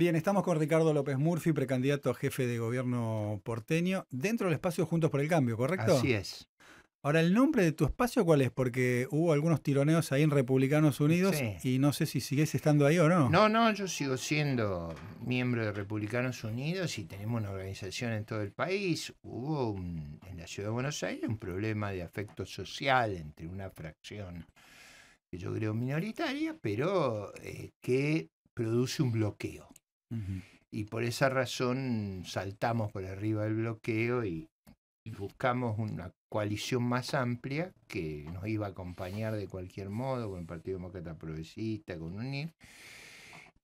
Bien, estamos con Ricardo López Murphy, precandidato a jefe de gobierno porteño, dentro del espacio Juntos por el Cambio, ¿correcto? Así es. Ahora, ¿el nombre de tu espacio cuál es? Porque hubo algunos tironeos ahí en Republicanos Unidos y no sé si sigues estando ahí o no. No, no, yo sigo siendo miembro de Republicanos Unidos y tenemos una organización en todo el país. Hubo en la ciudad de Buenos Aires un problema de afecto social entre una fracción que yo creo minoritaria, pero eh, que produce un bloqueo. Y por esa razón saltamos por arriba del bloqueo y, buscamos una coalición más amplia que nos iba a acompañar de cualquier modo con el Partido Demócrata Progresista, con UNIR,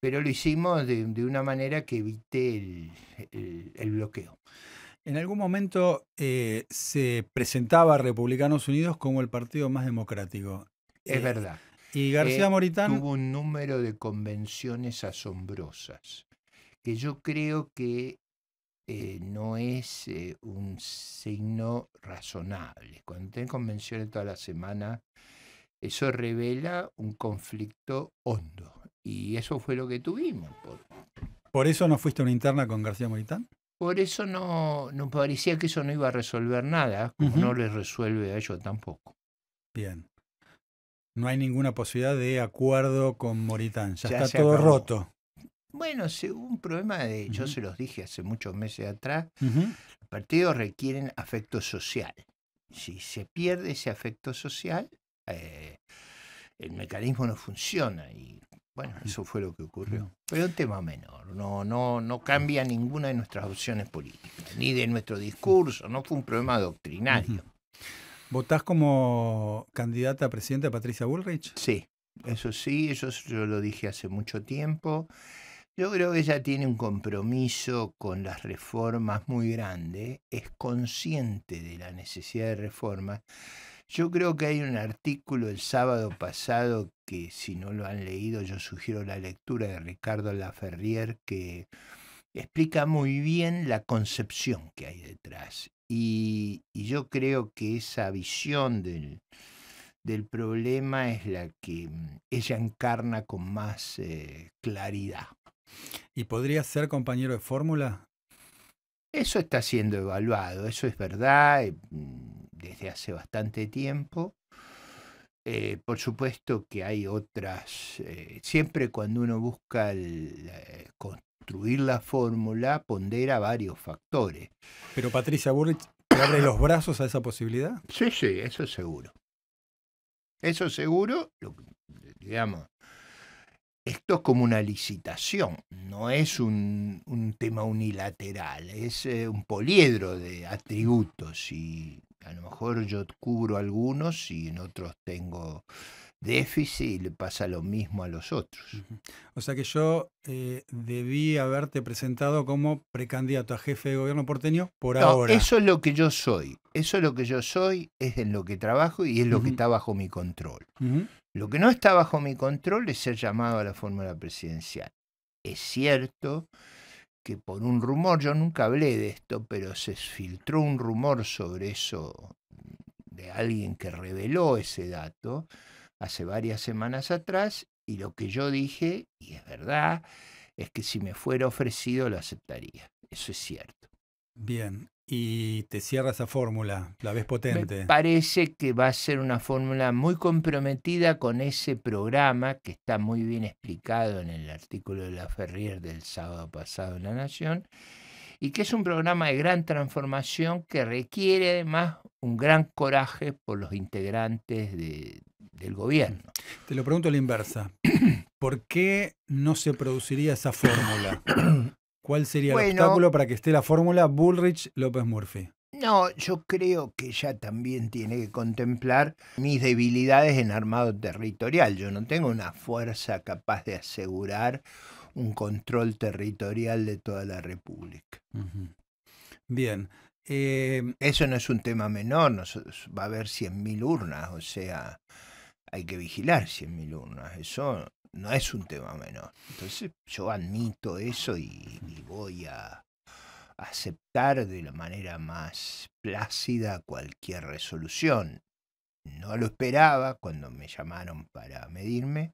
pero lo hicimos de, una manera que evite el, bloqueo. En algún momento eh, se presentaba a Republicanos Unidos como el partido más democrático. Es eh, verdad. Y García eh, Moritán. Tuvo un número de convenciones asombrosas que yo creo que eh, no es eh, un signo razonable. Cuando tienen convenciones toda la semana, eso revela un conflicto hondo. Y eso fue lo que tuvimos. ¿Por, eso no fuiste a una interna con García Moritán? Por eso no, no parecía que eso no iba a resolver nada, no les resuelve a ellos tampoco. Bien. No hay ninguna posibilidad de acuerdo con Moritán. Ya, está todo roto. Bueno, según un problema de, yo se los dije hace muchos meses atrás, los partidos requieren afecto social. Si se pierde ese afecto social, eh, el mecanismo no funciona y bueno, mm. eso fue lo que ocurrió. Pero un tema menor, no, no, no mm. cambia ninguna de nuestras opciones políticas, ni de nuestro mm. discurso, no fue un problema doctrinario. ¿Votás como candidata a presidente Patricia Bullrich? Sí, ah. eso sí, eso yo lo dije hace mucho tiempo. Yo creo que ella tiene un compromiso con las reformas muy grande, es consciente de la necesidad de reformas. Yo creo que hay un artículo el sábado pasado que si no lo han leído yo sugiero la lectura de Ricardo Laferrier que explica muy bien la concepción que hay detrás. Y, yo creo que esa visión del, problema es la que mm, ella encarna con más eh, claridad. ¿Y podría ser compañero de fórmula? Eso está siendo evaluado, eso es verdad, eh, mm, desde hace bastante tiempo. Eh, por supuesto que hay otras, eh, siempre cuando uno busca construir la fórmula, pondera varios factores. Pero Patricia Burrich ¿te abre los brazos a esa posibilidad. Sí, sí, eso es seguro. Eso es seguro, digamos, esto es como una licitación, no es un, tema unilateral, es eh, un poliedro de atributos y a lo mejor yo cubro algunos y en otros tengo déficit y le pasa lo mismo a los otros. O sea que yo eh, debí haberte presentado como precandidato a jefe de gobierno porteño por ahora. Eso es lo que yo soy, eso es lo que yo soy, es en lo que trabajo y es lo que está bajo mi control. Lo que no está bajo mi control es ser llamado a la fórmula presidencial. Es cierto que por un rumor, yo nunca hablé de esto, pero se filtró un rumor sobre eso de alguien que reveló ese dato hace varias semanas atrás y lo que yo dije, y es verdad, es que si me fuera ofrecido lo aceptaría. Eso es cierto. Bien, y te cierra esa fórmula, la ves potente. parece que va a ser una fórmula muy comprometida con ese programa que está muy bien explicado en el artículo de la Ferrier del sábado pasado en La Nación y que es un programa de gran transformación que requiere además un gran coraje por los integrantes del gobierno. Te lo pregunto a la inversa. ¿Por qué no se produciría esa fórmula? ¿Cuál sería el obstáculo para que esté la fórmula Bullrich-López Murphy? No, yo creo que ella también tiene que contemplar mis debilidades en armado territorial. Yo no tengo una fuerza capaz de asegurar un control territorial de toda la República. Bien. Em, eso no es un tema menor, Nosotros, va a haber 100.000 urnas, o sea, hay que vigilar 100.000 urnas. Eso no es un tema menor. Entonces yo admito eso y, voy a aceptar de la manera más plácida cualquier resolución. No lo esperaba cuando me llamaron para medirme.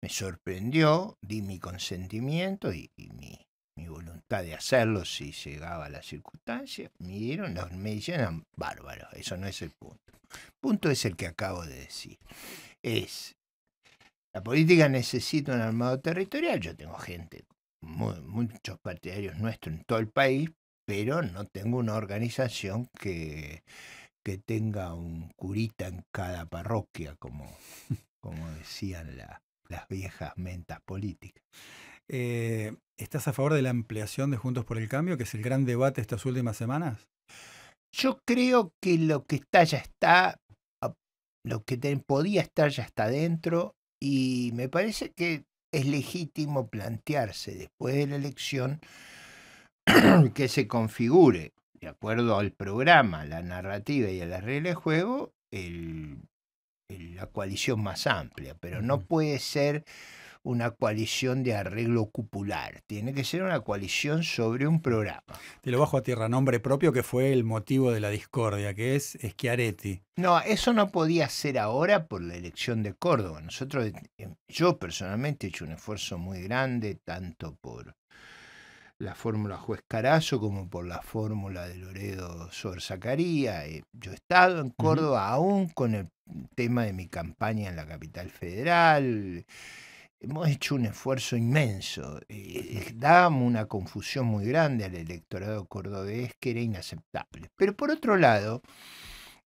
Me sorprendió, di mi consentimiento y, mi, voluntad de hacerlo si llegaba a la circunstancia. Me dieron, me dijeron bárbaros, eso no es el punto. punto es el que acabo de decir. Es la política necesita un armado territorial. Yo tengo gente, muchos partidarios nuestros en todo el país, pero no tengo una organización que, que tenga un curita en cada parroquia, como, como decían las viejas mentas políticas. Eh, ¿Estás a favor de la ampliación de Juntos por el Cambio, que es el gran debate estas últimas semanas? Yo creo que lo que está ya está, ah, lo que podía estar ya está dentro y me parece que es legítimo plantearse después de la elección que se configure, de acuerdo al programa, la narrativa y a las reglas de juego, el, la coalición más amplia. Pero no puede ser una coalición de arreglo cupular, tiene que ser una coalición sobre un programa. Te lo bajo a tierra, nombre propio que fue el motivo de la discordia, que es Schiaretti. No, eso no podía ser ahora por la elección de Córdoba. Nosotros, em, yo personalmente he hecho un esfuerzo muy grande, tanto por la fórmula juez Carazo como por la fórmula de Loredo sobre Zacaría. Eh, yo he estado en Córdoba aún con el tema de mi campaña en la capital federal hemos hecho un esfuerzo inmenso. Eh, dábamos una confusión muy grande al electorado cordobés que era inaceptable. Pero por otro lado,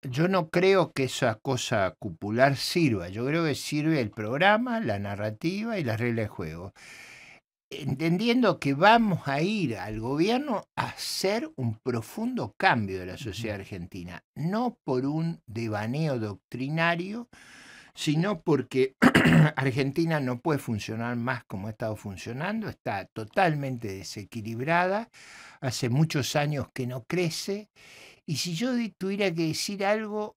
yo no creo que esa cosa cupular sirva. Yo creo que sirve el programa, la narrativa y las reglas de juego. Entendiendo que vamos a ir al gobierno a hacer un profundo cambio de la sociedad argentina, no por un devaneo doctrinario, sino porque Argentina no puede funcionar más como ha estado funcionando, está totalmente desequilibrada, hace muchos años que no crece, y si yo tuviera que decir algo,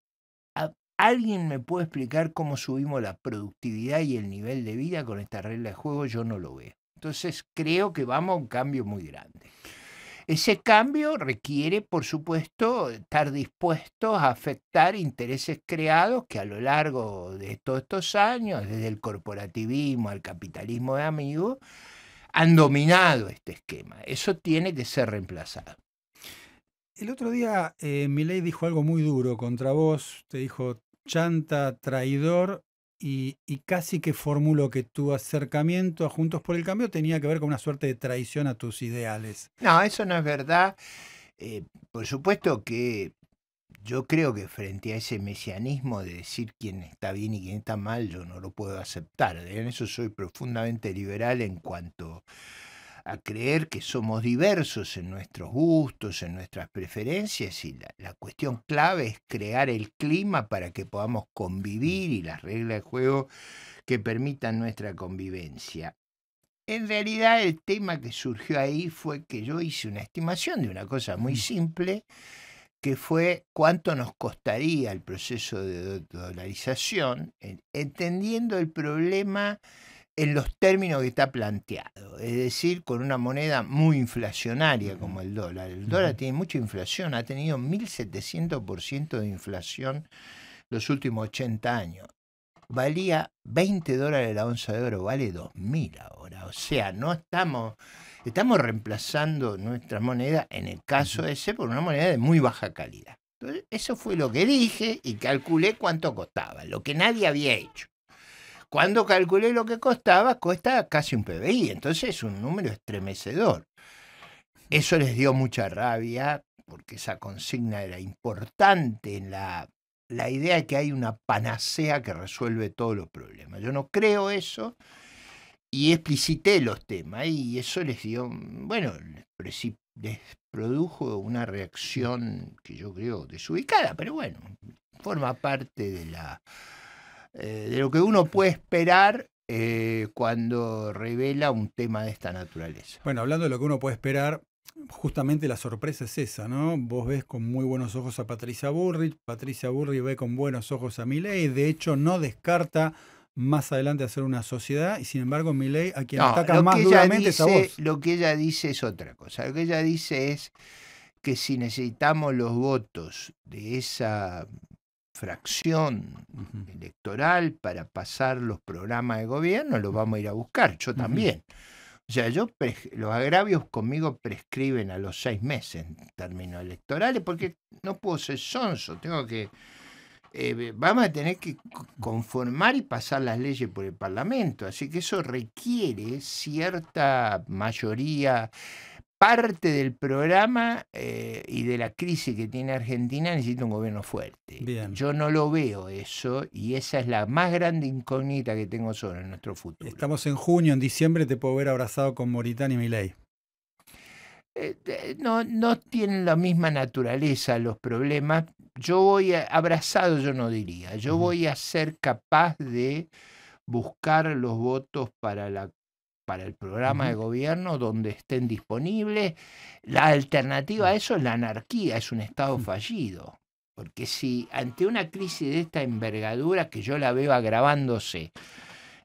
¿alguien me puede explicar cómo subimos la productividad y el nivel de vida con esta regla de juego? Yo no lo veo. Entonces creo que vamos a un cambio muy grande. Ese cambio requiere, por supuesto, estar dispuestos a afectar intereses creados que a lo largo de todos estos años, desde el corporativismo al capitalismo de amigos, han dominado este esquema. Eso tiene que ser reemplazado. El otro día eh, Milei dijo algo muy duro contra vos, te dijo chanta, traidor y, casi que formulo que tu acercamiento a Juntos por el Cambio tenía que ver con una suerte de traición a tus ideales. No, eso no es verdad. Eh, por supuesto que yo creo que frente a ese mesianismo de decir quién está bien y quién está mal, yo no lo puedo aceptar. ¿eh? En eso soy profundamente liberal en cuanto a creer que somos diversos en nuestros gustos, en nuestras preferencias, y la, cuestión clave es crear el clima para que podamos convivir y las reglas de juego que permitan nuestra convivencia. En realidad el tema que surgió ahí fue que yo hice una estimación de una cosa muy mm. simple, que fue cuánto nos costaría el proceso de dolarización, entendiendo el problema en los términos que está planteado, es decir, con una moneda muy inflacionaria como el dólar. El dólar tiene mucha inflación, ha tenido 1.700% de inflación los últimos 80 años. Valía 20 dólares la onza de oro, vale 2.000 ahora. O sea, no estamos, estamos reemplazando nuestra moneda, en el caso ese, por una moneda de muy baja calidad. Entonces, eso fue lo que dije y calculé cuánto costaba, lo que nadie había hecho. Cuando calculé lo que costaba, cuesta casi un PBI, entonces es un número estremecedor. Eso les dio mucha rabia, porque esa consigna era importante en la, idea de que hay una panacea que resuelve todos los problemas. Yo no creo eso y explicité los temas y eso les dio, bueno, les produjo una reacción que yo creo desubicada, pero bueno, forma parte de la eh, de lo que uno puede esperar eh, cuando revela un tema de esta naturaleza. Bueno, hablando de lo que uno puede esperar, justamente la sorpresa es esa, ¿no? Vos ves con muy buenos ojos a Patricia Burri, Patricia Burri ve con buenos ojos a Milei, de hecho no descarta más adelante hacer una sociedad y sin embargo Milei a quien ataca más duramente es a vos. Lo que ella dice es otra cosa, lo que ella dice es que si necesitamos los votos de esa fracción electoral para pasar los programas de gobierno, los vamos a ir a buscar, yo también. O sea, yo los agravios conmigo prescriben a los seis meses en términos electorales, porque no puedo ser sonso, tengo que... Eh, vamos a tener que conformar y pasar las leyes por el Parlamento, así que eso requiere cierta mayoría parte del programa eh, y de la crisis que tiene Argentina necesita un gobierno fuerte. Yo no lo veo eso y esa es la más grande incógnita que tengo sobre nuestro futuro. Estamos en junio, en diciembre te puedo ver abrazado con Moritán y Milei. Eh, eh, no, tienen la misma naturaleza los problemas. Yo voy abrazado, yo no diría. Yo voy a ser capaz de buscar los votos para la para el programa de gobierno donde estén disponibles. La alternativa a mm. eso es la anarquía, es un Estado mm. fallido. Porque si ante una crisis de esta envergadura que yo la veo agravándose,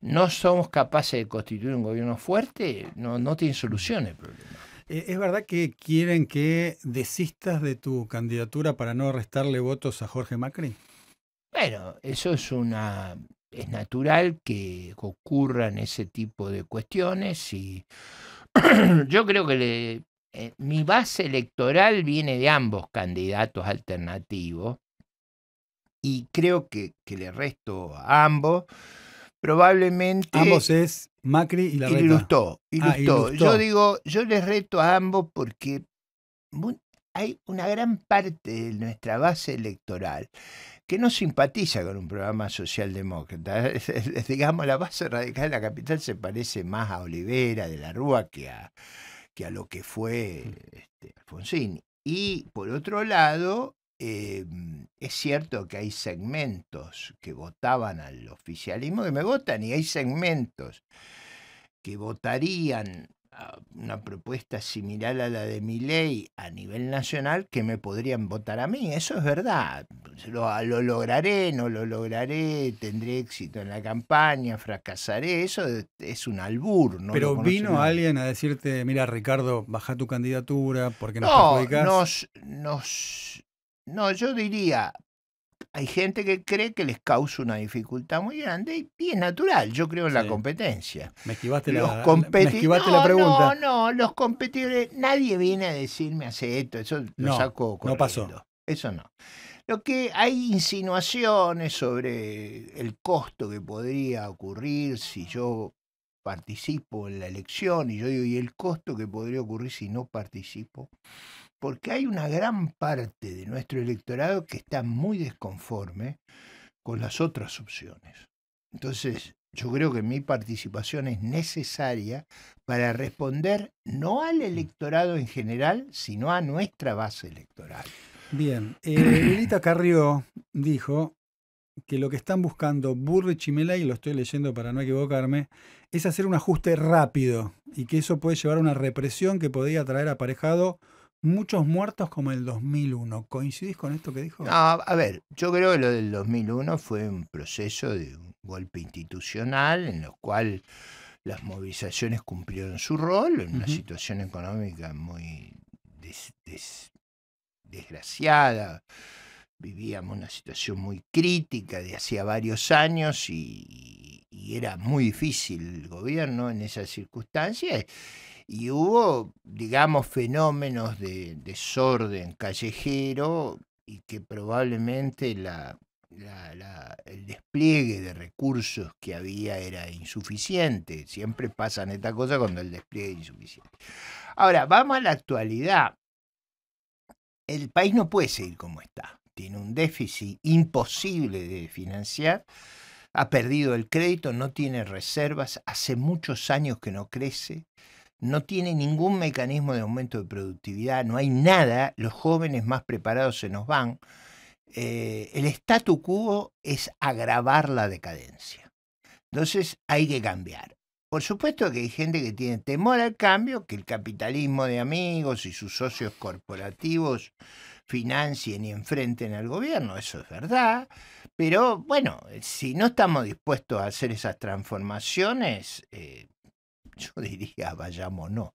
no somos capaces de constituir un gobierno fuerte, no, no tiene solución el problema. E, ¿Es verdad que quieren que desistas de tu candidatura para no restarle votos a Jorge Macri? Bueno, eso es una es natural que ocurran ese tipo de cuestiones y yo creo que eh, mi base electoral viene de ambos candidatos alternativos y creo que, le resto a ambos. Probablemente. Ambos es Macri y la ah, Yo digo, yo les reto a ambos porque hay una gran parte de nuestra base electoral que no simpatiza con un programa socialdemócrata. Digamos, la base radical de la capital se parece más a Olivera de la Rúa que a, lo que fue este, Alfonsín. Y por otro lado, em, es cierto que hay segmentos que votaban al oficialismo que me votan y hay segmentos que votarían una propuesta similar a la de mi ley a nivel nacional que me podrían votar a mí. Eso es verdad. Ah, lo, lograré, no lo lograré, tendré éxito en la campaña, fracasaré. Eso es un albur. Pero vino alguien a decirte, mira Ricardo, baja tu candidatura porque no, te Nos, nos, no, yo diría, hay gente que cree que les causa una dificultad muy grande y es natural, yo creo en la competencia. Me esquivaste, la, pregunta. No, no, los competidores, nadie viene a decirme hace esto, eso no, lo saco No pasó. Eso no. Lo que hay insinuaciones sobre el costo que podría ocurrir si yo participo en la elección y yo digo, ¿y el costo que podría ocurrir si no participo? porque hay una gran parte de nuestro electorado que está muy desconforme con las otras opciones. Entonces, yo creo que mi participación es necesaria para responder no al mm. electorado en general, sino a nuestra base electoral. Bien, eh, Carrió dijo que lo que están buscando Burrich y lo estoy leyendo para no equivocarme, es hacer un ajuste rápido y que eso puede llevar a una represión que podría traer aparejado muchos muertos como el 2001. ¿Coincidís con esto que dijo? No, a ver, yo creo que lo del 2001 fue un proceso de un golpe institucional en lo cual las movilizaciones cumplieron su rol en una situación económica muy desgraciada. Vivíamos una situación muy crítica de hacía varios años y era muy difícil el gobierno en esas circunstancias y hubo, digamos, fenómenos de desorden callejero y que probablemente el despliegue de recursos que había era insuficiente. Siempre pasan estas cosas cuando el despliegue es insuficiente. Ahora, vamos a la actualidad. El país no puede seguir como está. Tiene un déficit imposible de financiar. Ha perdido el crédito, no tiene reservas, hace muchos años que no crece no tiene ningún mecanismo de aumento de productividad, no hay nada, los jóvenes más preparados se nos van. Eh, el statu quo es agravar la decadencia. Entonces hay que cambiar. Por supuesto que hay gente que tiene temor al cambio, que el capitalismo de amigos y sus socios corporativos financien y enfrenten al gobierno, eso es verdad, pero bueno, si no estamos dispuestos a hacer esas transformaciones, eh, yo diría vayamos no.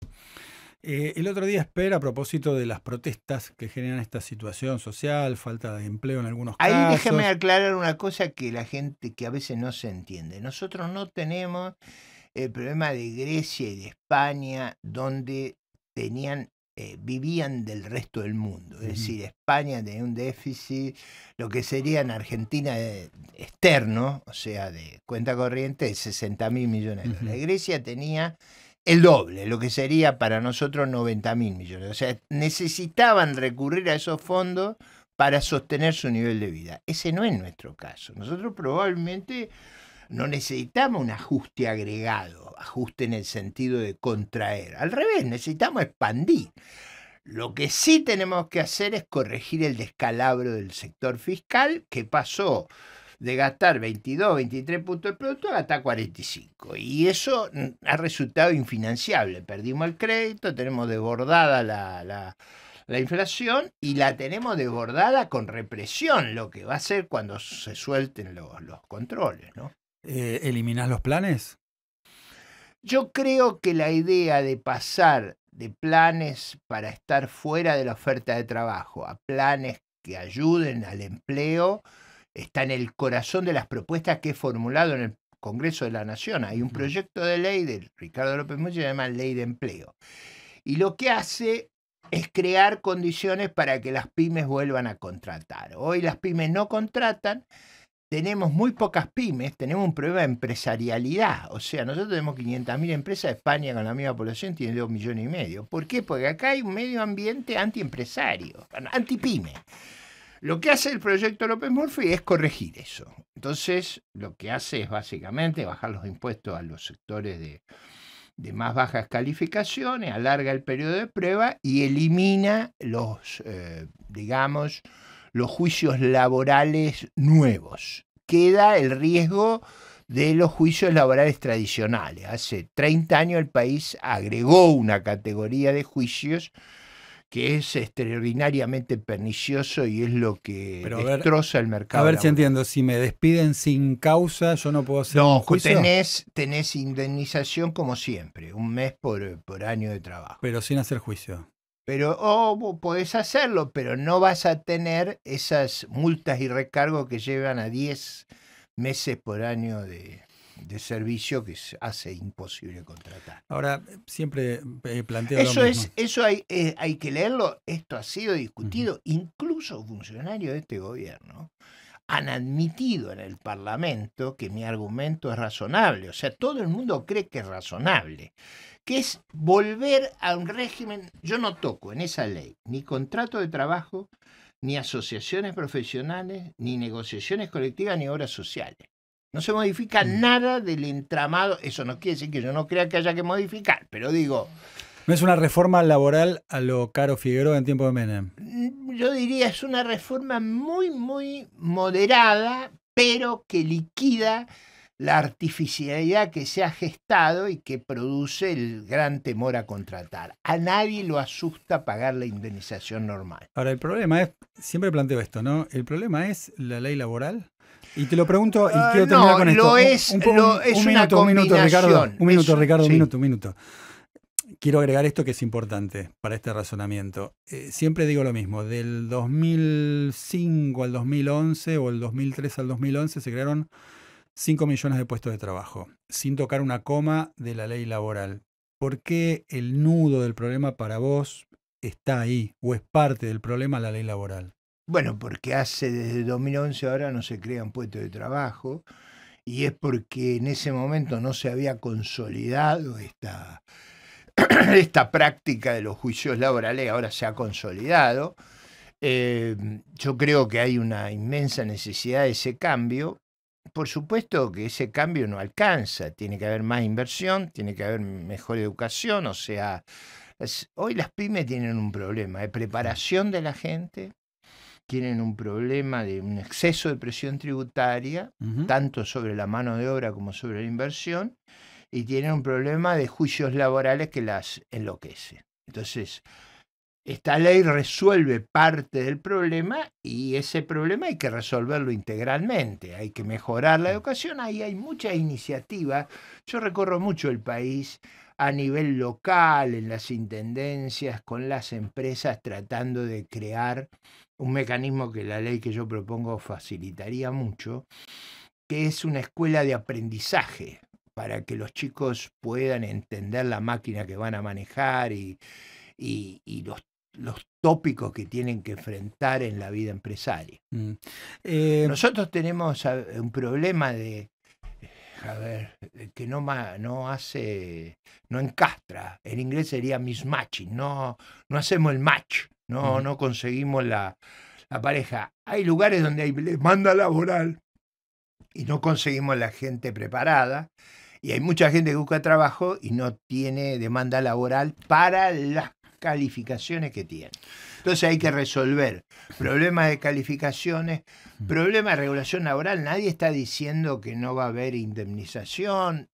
Eh, el otro día, espera, a propósito de las protestas que generan esta situación social, falta de empleo en algunos casos. Ahí déjeme aclarar una cosa que la gente que a veces no se entiende. Nosotros no tenemos el problema de Grecia y de España, donde tenían eh, vivían del resto del mundo. Es decir, España tenía un déficit, lo que sería en Argentina eh, externo, o sea, de cuenta corriente, de 60 mil millones de dólares. Grecia tenía el doble, lo que sería para nosotros 90 mil millones. O sea, necesitaban recurrir a esos fondos para sostener su nivel de vida. Ese no es nuestro caso. Nosotros probablemente no necesitamos un ajuste agregado, ajuste en el sentido de contraer. Al revés, necesitamos expandir. Lo que sí tenemos que hacer es corregir el descalabro del sector fiscal que pasó de gastar 22, 23 puntos del producto a gastar 45. Y eso mm, ha resultado infinanciable. Perdimos el crédito, tenemos desbordada la, la, inflación y la tenemos desbordada con represión, lo que va a ser cuando se suelten los, los controles. ¿no? eliminar eh, eliminás los planes? Yo creo que la idea de pasar de planes para estar fuera de la oferta de trabajo a planes que ayuden al empleo está en el corazón de las propuestas que he formulado en el Congreso de la Nación. Hay un proyecto de ley de Ricardo López Mucho que se llama Ley de Empleo. Y lo que hace es crear condiciones para que las pymes vuelvan a contratar. Hoy las pymes no contratan, tenemos muy pocas pymes, tenemos un problema de empresarialidad. O sea, nosotros tenemos 500.000 empresas, España con la misma población tiene 2 millones y medio. ¿Por qué? Porque acá hay un medio ambiente antiempresario, antipyme. Lo que hace el proyecto López Murphy es corregir eso. Entonces, lo que hace es básicamente bajar los impuestos a los sectores de, más bajas calificaciones, alarga el periodo de prueba y elimina los, eh, digamos, los juicios laborales nuevos. Queda el riesgo de los juicios laborales tradicionales. Hace 30 años el país agregó una categoría de juicios que es extraordinariamente pernicioso y es lo que destroza el mercado. A ver si entiendo, si me despiden sin causa, yo no puedo hacer no, juicio. Tenés, tenés indemnización como siempre, un mes por año de trabajo. Pero sin hacer juicio. Pero oh, podés hacerlo, pero no vas a tener esas multas y recargos que llevan a 10 meses por año de, servicio que hace imposible contratar. Ahora, siempre eh, planteo. Eso, lo mismo. Es, eso hay, eh, hay que leerlo. Esto ha sido discutido. Incluso funcionarios de este gobierno han admitido en el Parlamento que mi argumento es razonable. O sea, todo el mundo cree que es razonable que es volver a un régimen, yo no toco en esa ley ni contrato de trabajo, ni asociaciones profesionales, ni negociaciones colectivas, ni obras sociales. No se modifica mm. nada del entramado, eso no quiere decir que yo no crea que haya que modificar, pero digo... ¿No es una reforma laboral a lo Caro Figueroa en tiempo de Menem? Mm, yo diría es una reforma muy, muy moderada, pero que liquida la artificialidad que se ha gestado y que produce el gran temor a contratar. A nadie lo asusta pagar la indemnización normal. Ahora, el problema es, siempre planteo esto, ¿no? El problema es la ley laboral. Y te lo pregunto y ah, quiero terminar con esto. Lo es, un, un minuto, un minuto, Ricardo. Un minuto, Ricardo, un minuto, un minuto. Quiero agregar esto que es importante para este razonamiento. Eh, siempre digo lo mismo, del 2005 al 2011 o el 2003 al 2011 se crearon 5 millones de puestos de trabajo, sin tocar una coma de la ley laboral. ¿Por qué el nudo del problema para vos está ahí o es parte del problema la ley laboral? Bueno, porque hace desde 2011 ahora no se crean puestos de trabajo y es porque en ese momento no se había consolidado esta, esta práctica de los juicios laborales, ahora se ha consolidado. Eh, yo creo que hay una inmensa necesidad de ese cambio por supuesto que ese cambio no alcanza, tiene que haber más inversión, tiene que haber mejor educación, o sea, hoy las pymes tienen un problema de preparación de la gente, tienen un problema de un exceso de presión tributaria, tanto sobre la mano de obra como sobre la inversión, y tienen un problema de juicios laborales que las enloquece. Entonces, esta ley resuelve parte del problema y ese problema hay que resolverlo integralmente, hay que mejorar la mm. educación, ahí hay mucha iniciativa. Yo recorro mucho el país a nivel local, en las intendencias, con las empresas, tratando de crear un mecanismo que la ley que yo propongo facilitaría mucho, que es una escuela de aprendizaje para que los chicos puedan entender la máquina que van a manejar y, y, los los tópicos que tienen que enfrentar en la vida empresaria. Mm. Eh, Nosotros tenemos un problema de, eh, a ver, eh, que no, no hace, no encastra, en inglés sería mismatching, no, no hacemos el match, no, no conseguimos la, la, pareja. Hay lugares donde hay demanda laboral y no conseguimos la gente preparada. Y hay mucha gente que busca trabajo y no tiene demanda laboral para las calificaciones que tiene. Entonces hay que resolver problemas de calificaciones, problemas de regulación laboral. Nadie está diciendo que no va a haber indemnización.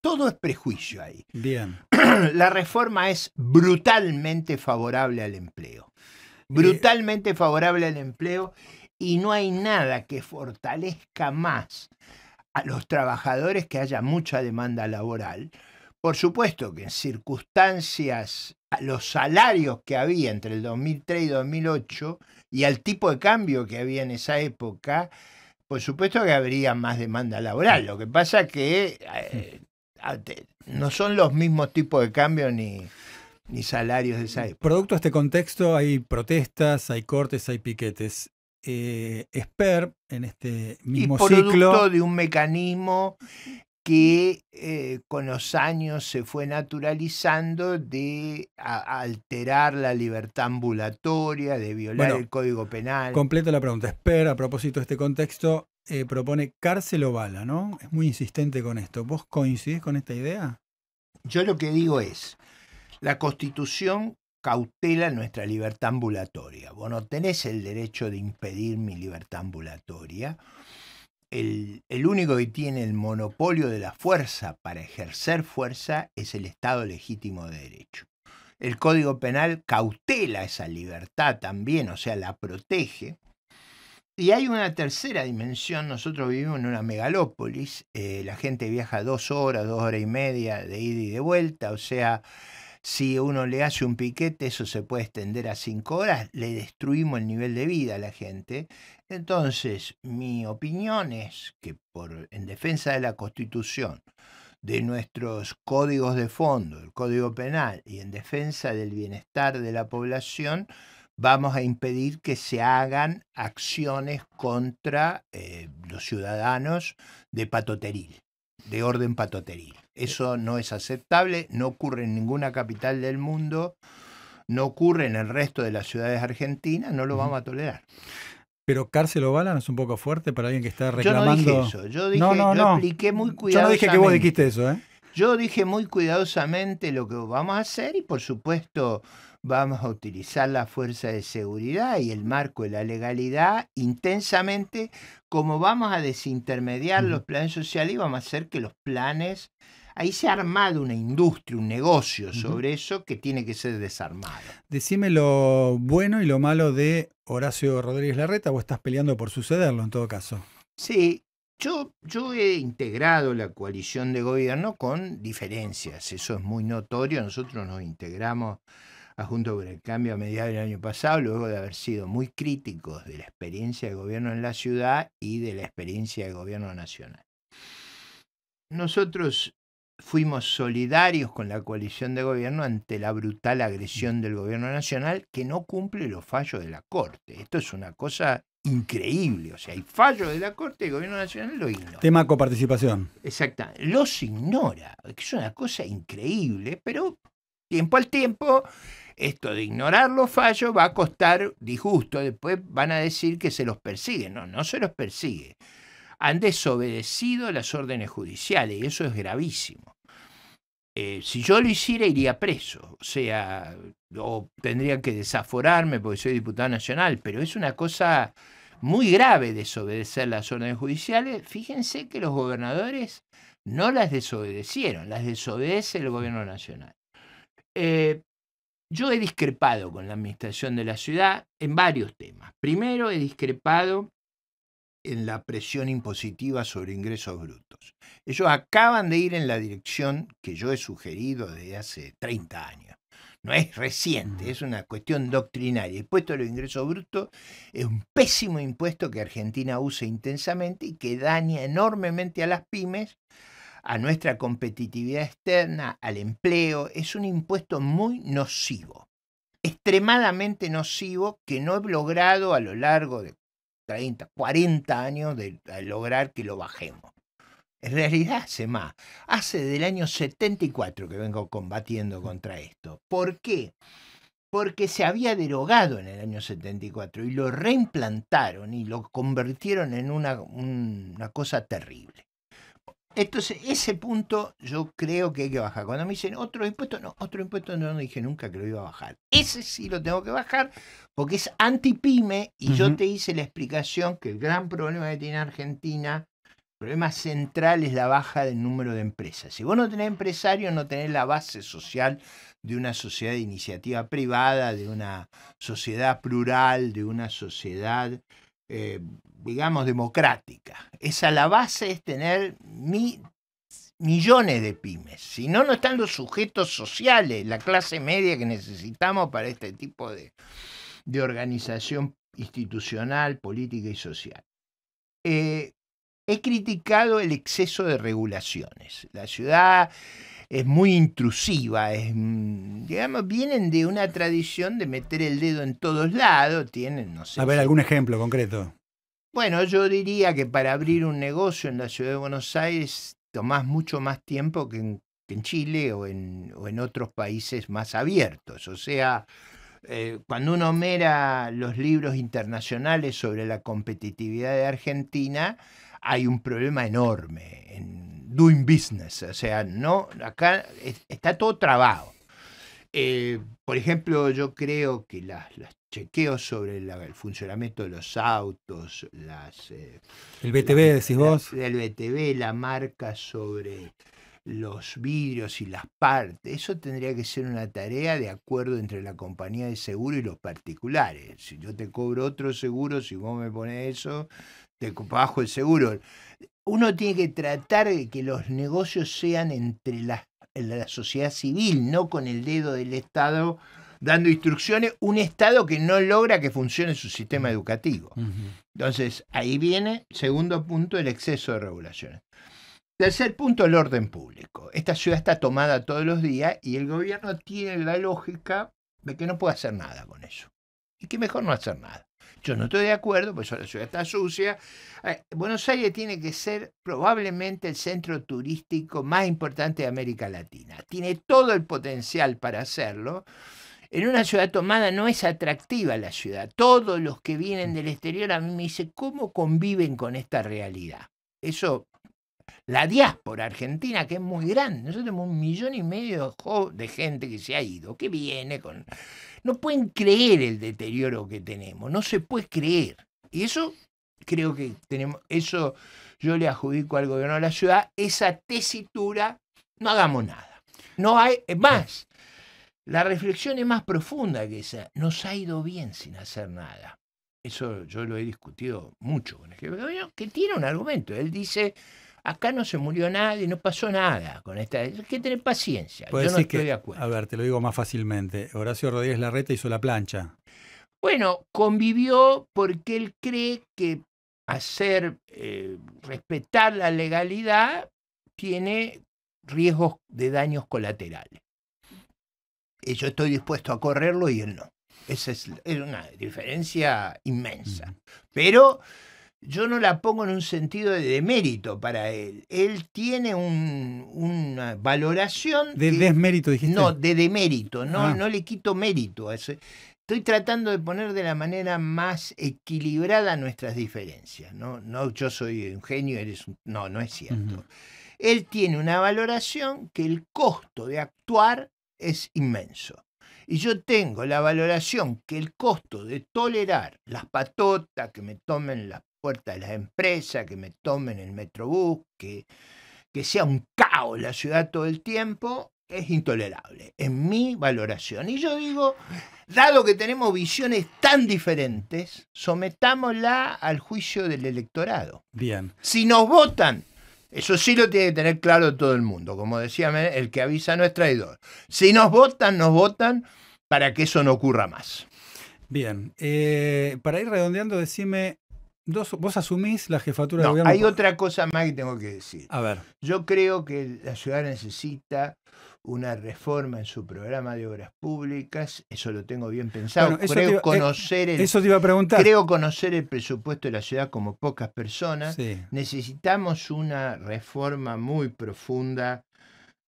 Todo es prejuicio ahí. Bien. La reforma es brutalmente favorable al empleo. Eh, brutalmente favorable al empleo y no hay nada que fortalezca más a los trabajadores que haya mucha demanda laboral. Por supuesto que en circunstancias los salarios que había entre el 2003 y 2008 y al tipo de cambio que había en esa época, por supuesto que habría más demanda laboral. Lo que pasa que eh, no son los mismos tipos de cambio ni, ni salarios de esa época. Producto de este contexto hay protestas, hay cortes, hay piquetes. Eh, Esper en este mismo y producto ciclo. de un mecanismo que eh, con los años se fue naturalizando de alterar la libertad ambulatoria, de violar el Código Penal. Completa la pregunta. Espera, a propósito de este contexto, eh, propone cárcel o bala, ¿no? Es muy insistente con esto. ¿Vos coincides con esta idea? Yo lo que digo es, la Constitución cautela nuestra libertad ambulatoria. Vos no tenés el derecho de impedir mi libertad ambulatoria el, único que tiene el monopolio de la fuerza para ejercer fuerza es el Estado legítimo de derecho. El Código Penal cautela esa libertad también, o sea, la protege. Y hay una tercera dimensión, nosotros vivimos en una megalópolis, eh, la gente viaja dos horas, dos horas y media de ida y de vuelta, o sea, si uno le hace un piquete, eso se puede extender a cinco horas, le destruimos el nivel de vida a la gente. Entonces, mi opinión es que por, en defensa de la Constitución, de nuestros códigos de fondo, el Código Penal, y en defensa del bienestar de la población, vamos a impedir que se hagan acciones contra eh, los ciudadanos de patoteril, de orden patoteril. Eso no es aceptable, no ocurre en ninguna capital del mundo, no ocurre en el resto de las ciudades argentinas, no lo vamos a tolerar. Pero cárcel o bala no es un poco fuerte para alguien que está reclamando. Yo no dije eso, yo dije, yo muy cuidadosamente. Yo no dije que vos dijiste eso, ¿eh? Yo dije muy cuidadosamente lo que vamos a hacer y por supuesto vamos a utilizar la fuerza de seguridad y el marco de la legalidad intensamente, como vamos a desintermediar los planes sociales y vamos a hacer que los planes Ahí se ha armado una industria, un negocio sobre eso que tiene que ser desarmado. Decime lo bueno y lo malo de Horacio Rodríguez Larreta, vos estás peleando por sucederlo en todo caso. Sí, yo, yo, he integrado la coalición de gobierno con diferencias, eso es muy notorio. Nosotros nos integramos a Junto con el Cambio a mediados del año pasado, luego de haber sido muy críticos de la experiencia de gobierno en la ciudad y de la experiencia de gobierno nacional. Nosotros fuimos solidarios con la coalición de gobierno ante la brutal agresión del gobierno nacional que no cumple los fallos de la Corte. Esto es una cosa increíble. O sea, hay fallos de la Corte y el gobierno nacional lo ignora. Tema coparticipación. Exactamente. Los ignora. Es una cosa increíble, pero tiempo al tiempo, esto de ignorar los fallos va a costar disgusto. Después van a decir que se los persigue. No, no se los persigue han desobedecido las órdenes judiciales y eso es gravísimo. Eh, si yo lo hiciera iría preso, o sea, o tendría que desaforarme porque soy diputado nacional, pero es una cosa muy grave desobedecer las órdenes judiciales. Fíjense que los gobernadores no las desobedecieron, las desobedece el gobierno nacional. Eh, yo he discrepado con la administración de la ciudad en varios temas. Primero, he discrepado en la presión impositiva sobre ingresos brutos. Ellos acaban de ir en la dirección que yo he sugerido desde hace 30 años. No es reciente, mm. es una cuestión doctrinaria. El impuesto a los ingresos brutos es un pésimo impuesto que Argentina usa intensamente y que daña enormemente a las pymes, a nuestra competitividad externa, al empleo. Es un impuesto muy nocivo extremadamente nocivo que no he logrado a lo largo de 30, 40 años de, lograr que lo bajemos. En realidad hace más. Hace del año 74 que vengo combatiendo contra esto. ¿Por qué? Porque se había derogado en el año 74 y lo reimplantaron y lo convirtieron en una cosa terrible. Entonces, ese punto yo creo que hay que bajar. Cuando me dicen otro impuesto, no, otro impuesto no, no dije nunca que lo iba a bajar. Ese sí lo tengo que bajar porque es antipyme y yo te hice la explicación que el gran problema que tiene Argentina, el problema central es la baja del número de empresas. Si vos no tenés empresarios, no tenés la base social de una sociedad de iniciativa privada, de una sociedad plural, de una sociedad eh, digamos, democrática. Esa la base es tener millones de pymes. Si no, no están los sujetos sociales, la clase media que necesitamos para este tipo de, organización institucional, política y social. Eh, he criticado el exceso de regulaciones. La ciudad es muy intrusiva, es, mm, digamos, vienen de una tradición de meter el dedo en todos lados, tienen, no sé. A ver, algún ejemplo concreto. Bueno, yo diría que para abrir un negocio en la ciudad de Buenos Aires tomás mucho más tiempo que en, Chile o en, o en otros países más abiertos. O sea, eh, cuando uno mira los libros internacionales sobre la competitividad de Argentina, hay un problema enorme en doing business. O sea, no, acá está todo trabado. Eh, por ejemplo, yo creo que las, las Chequeo sobre el funcionamiento de los autos, las... Eh, el BTV, la, decís vos. el la marca sobre los vidrios y las partes. Eso tendría que ser una tarea de acuerdo entre la compañía de seguro y los particulares. Si yo te cobro otro seguro, si vos me pones eso, te bajo el seguro. Uno tiene que tratar de que los negocios sean entre la, la sociedad civil, no con el dedo del Estado dando instrucciones un Estado que no logra que funcione su sistema educativo. Entonces, ahí viene, segundo punto, el exceso de regulaciones. Tercer punto, el orden público. Esta ciudad está tomada todos los días y el gobierno tiene la lógica de que no puede hacer nada con eso. Y que mejor no hacer nada. Yo no estoy de acuerdo, pues la ciudad está sucia. Eh, Buenos Aires tiene que ser probablemente el centro turístico más importante de América Latina. Tiene todo el potencial para hacerlo en una ciudad tomada no es atractiva la ciudad. Todos los que vienen del exterior a mí me dicen, ¿cómo conviven con esta realidad? Eso, la diáspora argentina, que es muy grande, nosotros tenemos un millón y medio de gente que se ha ido, que viene con... No pueden creer el deterioro que tenemos, no se puede creer. Y eso creo que tenemos, eso yo le adjudico al gobierno de la ciudad, esa tesitura, no hagamos nada. No hay más la reflexión es más profunda que esa. Nos ha ido bien sin hacer nada. Eso yo lo he discutido mucho con el jefe, que tiene un argumento. Él dice, acá no se murió nadie, no pasó nada con esta. Hay que tener paciencia. Yo no estoy de acuerdo. A ver, te lo digo más fácilmente. Horacio Rodríguez Larreta hizo la plancha. Bueno, convivió porque él cree que hacer eh, respetar la legalidad tiene riesgos de daños colaterales. Eh, yo estoy dispuesto a correrlo y él no. Esa es, una diferencia inmensa. Pero yo no la pongo en un sentido de demérito para él. Él tiene una valoración. ¿De desmérito dijiste? No, de demérito. No, ah. no le quito mérito. Estoy tratando de poner de la manera más equilibrada nuestras diferencias. No, no yo soy un genio, eres un. No, no es cierto. Él tiene una valoración que el costo de actuar es inmenso. Y yo tengo la valoración que el costo de tolerar las patotas que me tomen las puertas de las empresas, que me tomen el metrobús, que, sea un caos la ciudad todo el tiempo, es intolerable, en mi valoración. Y yo digo, dado que tenemos visiones tan diferentes, sometámosla al juicio del electorado. Bien. Si nos votan eso sí lo tiene que tener claro todo el mundo. Como decía, el que avisa no es traidor. Si nos votan, nos votan para que eso no ocurra más. Bien, eh, para ir redondeando, decime, vos asumís la jefatura de gobierno. Hay otra cosa más que tengo que decir. A ver. Yo creo que la ciudad necesita una reforma en su programa de obras públicas, eso lo tengo bien pensado. creo, eh, conocer el, eso iba a preguntar. creo conocer el presupuesto de la ciudad como pocas personas. Necesitamos una reforma muy profunda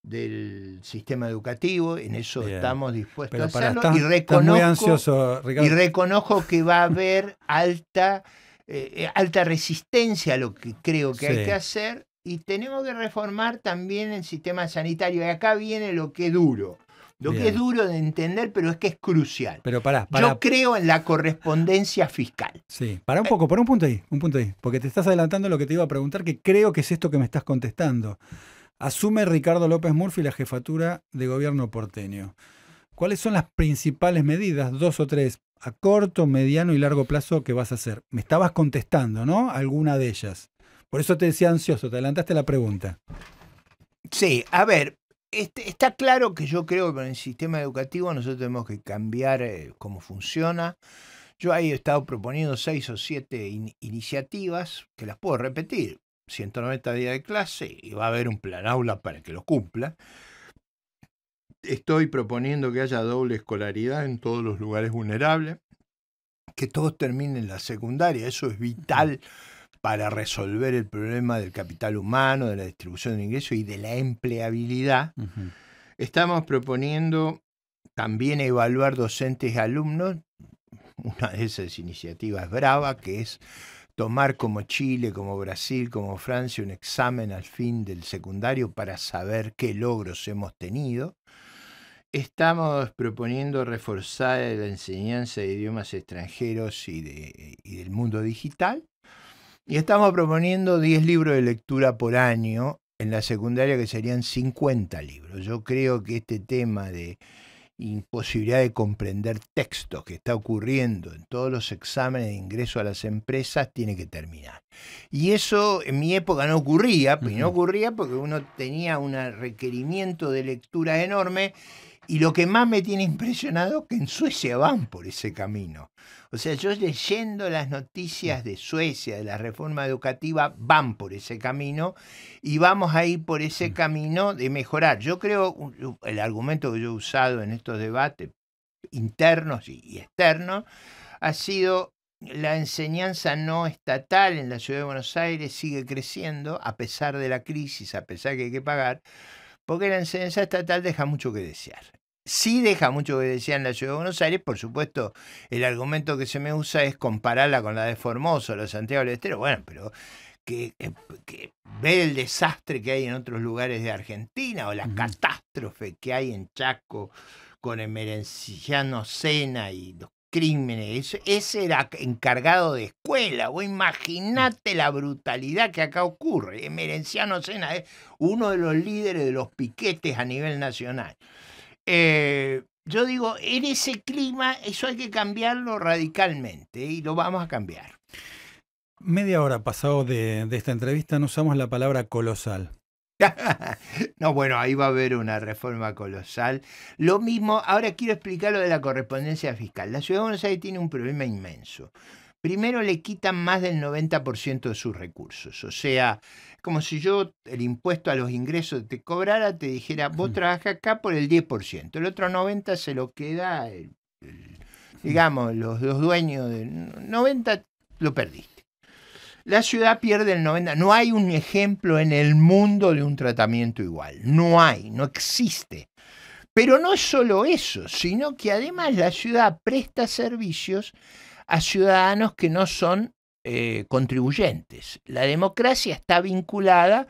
del sistema educativo, en eso estamos dispuestos a Para, y, reconozco, que va a haber alta, eh, eh, alta resistencia a lo que creo que hay que hacer y tenemos que reformar también el sistema sanitario. Y acá viene lo que es duro. Lo que es duro de entender, pero es que es crucial. Pero pará, Yo creo en la correspondencia fiscal. Sí, para un poco, para un punto ahí, un punto ahí. Porque te estás adelantando lo que te iba a preguntar, que creo que es esto que me estás contestando. Asume Ricardo López Murphy la jefatura de gobierno porteño. ¿Cuáles son las principales medidas, dos o tres, a corto, mediano y largo plazo que vas a hacer? Me estabas contestando, ¿no? Alguna de ellas. Por eso te decía ansioso, te adelantaste la pregunta. Sí, a ver, este, está claro que yo creo que en el sistema educativo nosotros tenemos que cambiar eh, cómo funciona. Yo ahí he estado proponiendo seis o siete iniciativas que las puedo repetir. 190 días de clase y va a haber un plan aula para que lo cumpla. Estoy proponiendo que haya doble escolaridad en todos los lugares vulnerables, que todos terminen la secundaria, eso es vital para resolver el problema del capital humano, de la distribución de ingresos y de la empleabilidad. Estamos proponiendo también evaluar docentes y alumnos. Una de esas iniciativas brava, que es tomar como Chile, como Brasil, como Francia, un examen al fin del secundario para saber qué logros hemos tenido. Estamos proponiendo reforzar la enseñanza de idiomas extranjeros y, de, y del mundo digital. Y estamos proponiendo 10 libros de lectura por año, en la secundaria que serían 50 libros. Yo creo que este tema de imposibilidad de comprender textos que está ocurriendo en todos los exámenes de ingreso a las empresas tiene que terminar. Y eso en mi época no ocurría, y no ocurría porque uno tenía un requerimiento de lectura enorme y lo que más me tiene impresionado es que en Suecia van por ese camino. O sea, yo leyendo las noticias de Suecia, de la reforma educativa, van por ese camino y vamos a ir por ese mm. camino de mejorar. Yo creo, el argumento que yo he usado en estos debates internos y externos, ha sido la enseñanza no estatal en la ciudad de Buenos Aires sigue creciendo a pesar de la crisis, a pesar que hay que pagar, porque la enseñanza estatal deja mucho que desear sí deja mucho que decir en la ciudad de Buenos Aires. Por supuesto, el argumento que se me usa es compararla con la de Formoso, la de Santiago del Estero. Bueno, pero que, que ver el desastre que hay en otros lugares de Argentina o la catástrofe que hay en Chaco con el merenciano Sena y los crímenes. Ese era encargado de escuela. o imaginate la brutalidad que acá ocurre. Merenciano Sena es uno de los líderes de los piquetes a nivel nacional. Eh, yo digo, en ese clima eso hay que cambiarlo radicalmente y lo vamos a cambiar. Media hora pasado de, de esta entrevista no usamos la palabra colosal. no, bueno, ahí va a haber una reforma colosal. Lo mismo, ahora quiero explicar lo de la correspondencia fiscal. La ciudad de Buenos Aires tiene un problema inmenso primero le quitan más del 90% de sus recursos. O sea, como si yo el impuesto a los ingresos te cobrara, te dijera, vos trabaja acá por el 10%, el otro 90% se lo queda, digamos, los, los dueños del 90% lo perdiste. La ciudad pierde el 90%. No hay un ejemplo en el mundo de un tratamiento igual. No hay, no existe. Pero no es solo eso, sino que además la ciudad presta servicios a ciudadanos que no son eh, contribuyentes. La democracia está vinculada,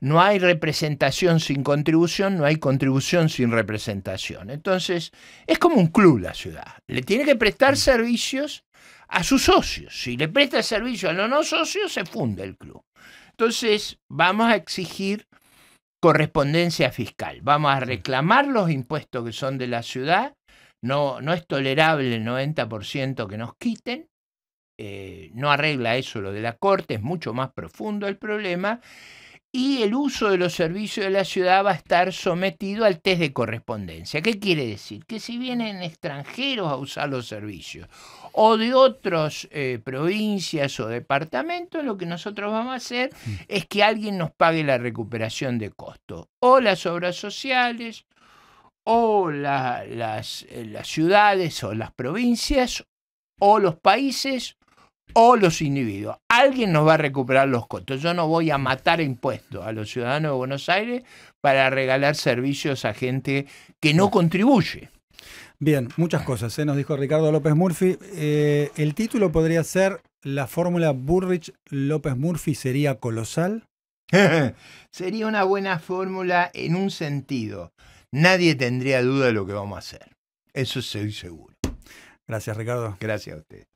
no hay representación sin contribución, no hay contribución sin representación. Entonces, es como un club la ciudad. Le tiene que prestar mm. servicios a sus socios. Si le presta servicio a los no socios, se funda el club. Entonces, vamos a exigir correspondencia fiscal. Vamos a reclamar los impuestos que son de la ciudad no, no es tolerable el 90% que nos quiten, eh, no arregla eso lo de la corte, es mucho más profundo el problema, y el uso de los servicios de la ciudad va a estar sometido al test de correspondencia. ¿Qué quiere decir? Que si vienen extranjeros a usar los servicios o de otras eh, provincias o departamentos, lo que nosotros vamos a hacer mm. es que alguien nos pague la recuperación de costo, o las obras sociales, o eh, las, ciudades o las provincias o los países o los individuos. Alguien nos va a recuperar los costos. Yo no voy a matar impuestos a los ciudadanos de Buenos Aires para regalar servicios a gente que no contribuye. Bien, muchas cosas. ¿eh? Nos dijo Ricardo López Murphy. Eh, el título podría ser La fórmula Burrich López Murphy sería colosal. sería una buena fórmula en un sentido nadie tendría duda de lo que vamos a hacer. Eso estoy seguro. Gracias, Ricardo. Gracias a usted.